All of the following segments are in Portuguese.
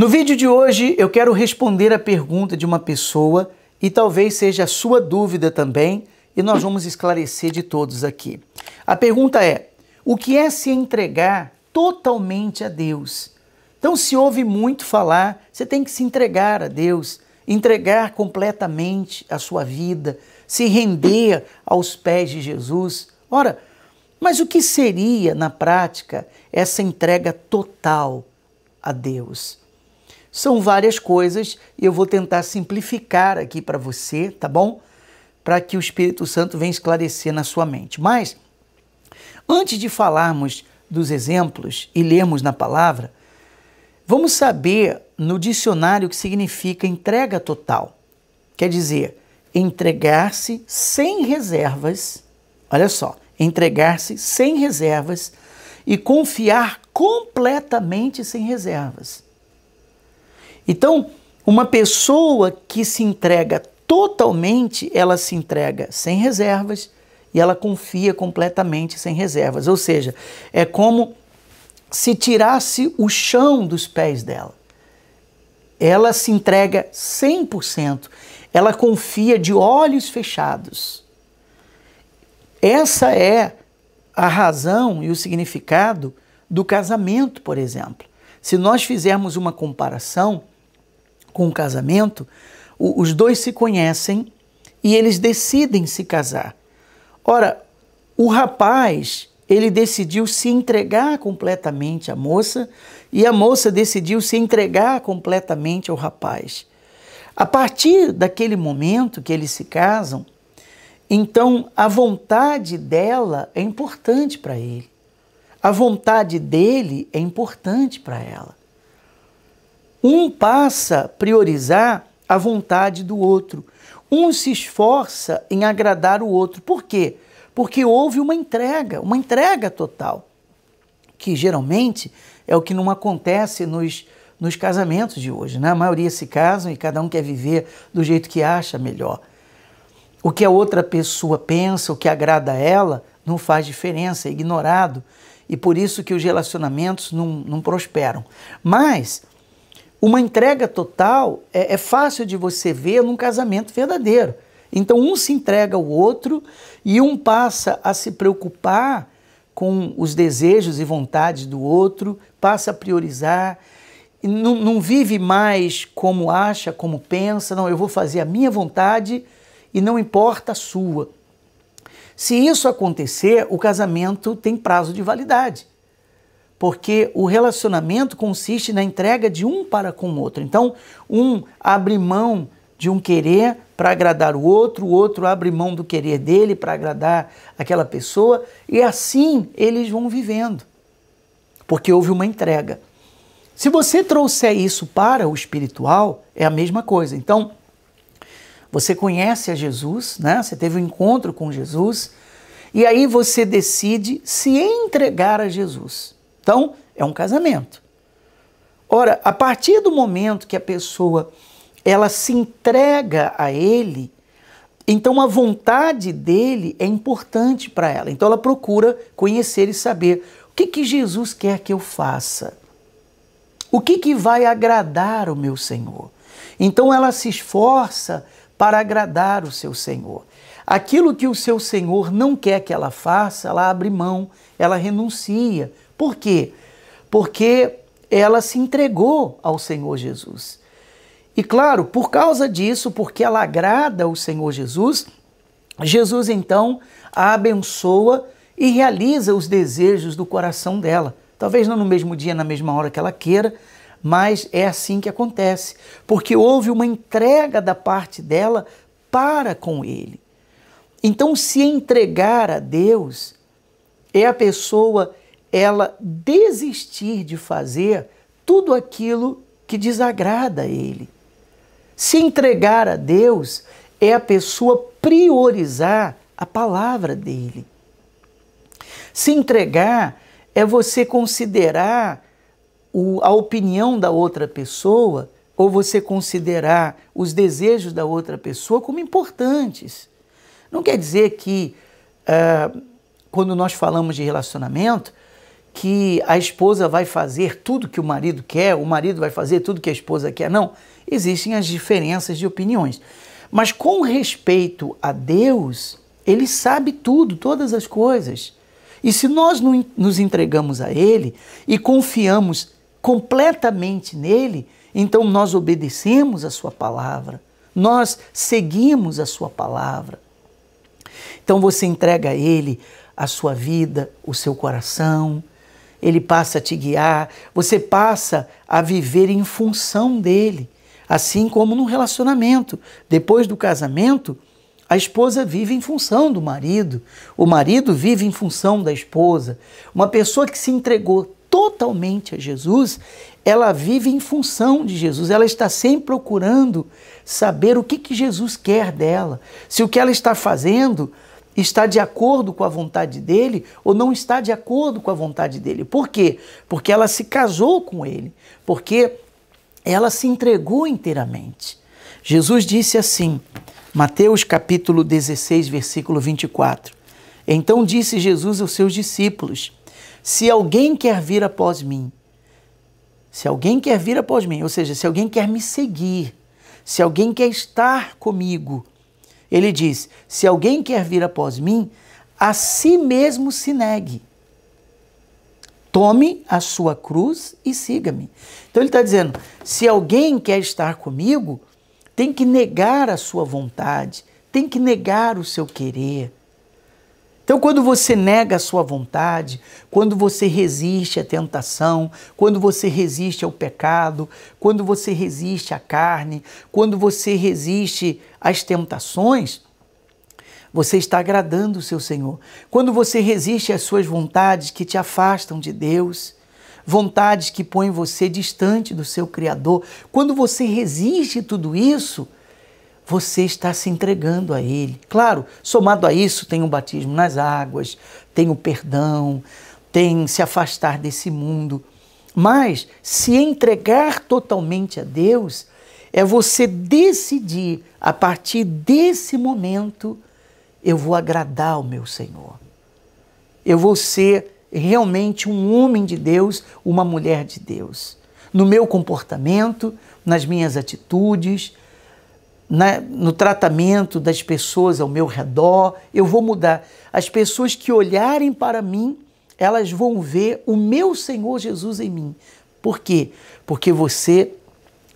No vídeo de hoje eu quero responder a pergunta de uma pessoa e talvez seja a sua dúvida também, e nós vamos esclarecer de todos aqui. A pergunta é: o que é se entregar totalmente a Deus? Então, se ouve muito falar, você tem que se entregar a Deus, entregar completamente a sua vida, se render aos pés de Jesus. Ora, mas o que seria na prática essa entrega total a Deus? São várias coisas e eu vou tentar simplificar aqui para você, tá bom? Para que o Espírito Santo venha esclarecer na sua mente. Mas, antes de falarmos dos exemplos e lermos na palavra, vamos saber no dicionário o que significa entrega total. Quer dizer, entregar-se sem reservas, olha só, entregar-se sem reservas e confiar completamente sem reservas. Então, uma pessoa que se entrega totalmente, ela se entrega sem reservas e ela confia completamente sem reservas. Ou seja, é como se tirasse o chão dos pés dela. Ela se entrega 100%, ela confia de olhos fechados. Essa é a razão e o significado do casamento, por exemplo. Se nós fizermos uma comparação, com o casamento, o, os dois se conhecem e eles decidem se casar. Ora, o rapaz, ele decidiu se entregar completamente à moça e a moça decidiu se entregar completamente ao rapaz. A partir daquele momento que eles se casam, então a vontade dela é importante para ele. A vontade dele é importante para ela. Um passa a priorizar a vontade do outro. Um se esforça em agradar o outro. Por quê? Porque houve uma entrega, uma entrega total, que geralmente é o que não acontece nos, nos casamentos de hoje. Né? A maioria se casam e cada um quer viver do jeito que acha melhor. O que a outra pessoa pensa, o que agrada a ela, não faz diferença, é ignorado. E por isso que os relacionamentos não, não prosperam. Mas uma entrega total é, é fácil de você ver num casamento verdadeiro. Então, um se entrega ao outro e um passa a se preocupar com os desejos e vontades do outro, passa a priorizar, não, não, vive mais como acha, como pensa, não, eu vou fazer a minha vontade e não importa a sua. Se isso acontecer, o casamento tem prazo de validade porque o relacionamento consiste na entrega de um para com o outro. Então, um abre mão de um querer para agradar o outro, o outro abre mão do querer dele para agradar aquela pessoa, e assim eles vão vivendo, porque houve uma entrega. Se você trouxer isso para o espiritual, é a mesma coisa. Então, você conhece a Jesus, né? Você teve um encontro com Jesus, e aí você decide se entregar a Jesus. Então, é um casamento. Ora, a partir do momento que a pessoa ela se entrega a ele, então a vontade dele é importante para ela. Então ela procura conhecer e saber o que, que Jesus quer que eu faça. O que, que vai agradar o meu Senhor? Então ela se esforça para agradar o seu Senhor. Aquilo que o seu Senhor não quer que ela faça, ela abre mão, ela renuncia, por quê? Porque ela se entregou ao Senhor Jesus. E claro, por causa disso, porque ela agrada o Senhor Jesus, Jesus então a abençoa e realiza os desejos do coração dela. Talvez não no mesmo dia, na mesma hora que ela queira, mas é assim que acontece, porque houve uma entrega da parte dela para com ele. Então, se entregar a Deus é a pessoa ela desistir de fazer tudo aquilo que desagrada a ele. Se entregar a Deus é a pessoa priorizar a palavra dele. Se entregar é você considerar o, a opinião da outra pessoa ou você considerar os desejos da outra pessoa como importantes. Não quer dizer que, ah, quando nós falamos de relacionamento, que a esposa vai fazer tudo que o marido quer, o marido vai fazer tudo que a esposa quer. Não, existem as diferenças de opiniões. Mas com respeito a Deus, ele sabe tudo, todas as coisas. E se nós nos entregamos a Ele e confiamos completamente nele, então nós obedecemos a Sua palavra, nós seguimos a Sua palavra. Então você entrega a Ele a sua vida, o seu coração, ele passa a te guiar, você passa a viver em função dele. Assim como no relacionamento. Depois do casamento, a esposa vive em função do marido, o marido vive em função da esposa. Uma pessoa que se entregou totalmente a Jesus, ela vive em função de Jesus, ela está sempre procurando saber o que, que Jesus quer dela, se o que ela está fazendo está de acordo com a vontade dele ou não está de acordo com a vontade dele. Por quê? Porque ela se casou com ele, porque ela se entregou inteiramente. Jesus disse assim, Mateus capítulo 16, versículo 24. Então disse Jesus aos seus discípulos: Se alguém quer vir após mim, se alguém quer vir após mim, ou seja, se alguém quer me seguir, se alguém quer estar comigo, ele diz: Se alguém quer vir após mim, a si mesmo se negue. Tome a sua cruz e siga-me. Então ele está dizendo: se alguém quer estar comigo, tem que negar a sua vontade, tem que negar o seu querer, então, quando você nega a sua vontade, quando você resiste à tentação, quando você resiste ao pecado, quando você resiste à carne, quando você resiste às tentações, você está agradando o seu Senhor. Quando você resiste às suas vontades que te afastam de Deus, vontades que põem você distante do seu Criador, quando você resiste tudo isso, você está se entregando a Ele. Claro, somado a isso, tem o batismo nas águas, tem o perdão, tem se afastar desse mundo. Mas se entregar totalmente a Deus é você decidir, a partir desse momento, eu vou agradar ao meu Senhor. Eu vou ser realmente um homem de Deus, uma mulher de Deus. No meu comportamento, nas minhas atitudes, na, né, no tratamento das pessoas ao meu redor, eu vou mudar. As pessoas que olharem para mim, elas vão ver o meu Senhor Jesus em mim. Por quê? Porque você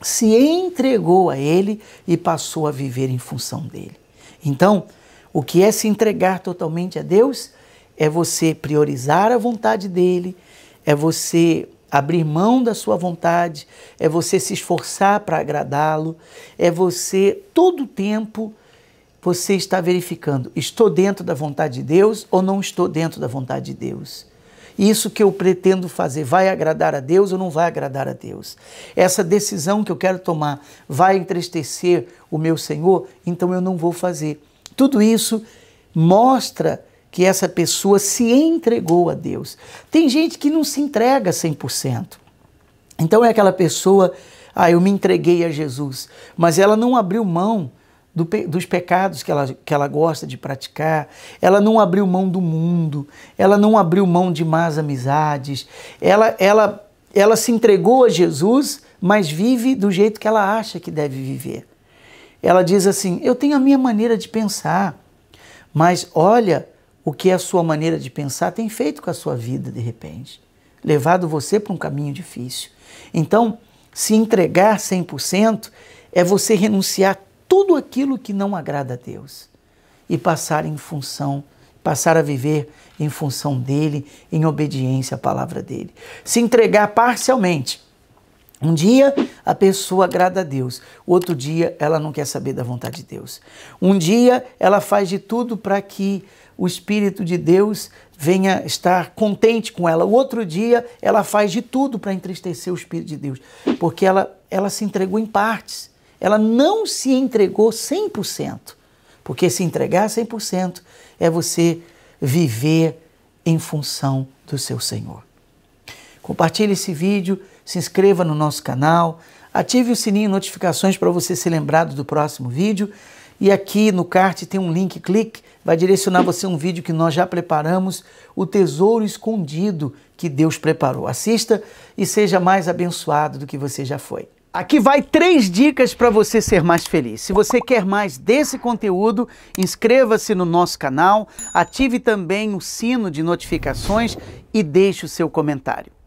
se entregou a Ele e passou a viver em função dele. Então, o que é se entregar totalmente a Deus é você priorizar a vontade dele, é você Abrir mão da sua vontade, é você se esforçar para agradá-lo, é você, todo o tempo, você está verificando: estou dentro da vontade de Deus ou não estou dentro da vontade de Deus? Isso que eu pretendo fazer vai agradar a Deus ou não vai agradar a Deus? Essa decisão que eu quero tomar vai entristecer o meu Senhor? Então eu não vou fazer. Tudo isso mostra que essa pessoa se entregou a Deus. Tem gente que não se entrega 100%. Então é aquela pessoa, ah, eu me entreguei a Jesus, mas ela não abriu mão do, dos pecados que ela, que ela gosta de praticar, ela não abriu mão do mundo, ela não abriu mão de más amizades, ela, ela, ela se entregou a Jesus, mas vive do jeito que ela acha que deve viver. Ela diz assim: Eu tenho a minha maneira de pensar, mas olha o que a sua maneira de pensar tem feito com a sua vida de repente, levado você para um caminho difícil. Então, se entregar 100% é você renunciar tudo aquilo que não agrada a Deus e passar em função, passar a viver em função dele, em obediência à palavra dele. Se entregar parcialmente. Um dia a pessoa agrada a Deus, outro dia ela não quer saber da vontade de Deus. Um dia ela faz de tudo para que o Espírito de Deus venha estar contente com ela. O outro dia, ela faz de tudo para entristecer o Espírito de Deus, porque ela, ela se entregou em partes. Ela não se entregou 100%, porque se entregar 100% é você viver em função do seu Senhor. Compartilhe esse vídeo, se inscreva no nosso canal, ative o sininho de notificações para você ser lembrado do próximo vídeo. E aqui no card tem um link, clique vai direcionar você um vídeo que nós já preparamos, o tesouro escondido que Deus preparou. Assista e seja mais abençoado do que você já foi. Aqui vai três dicas para você ser mais feliz. Se você quer mais desse conteúdo, inscreva-se no nosso canal, ative também o sino de notificações e deixe o seu comentário.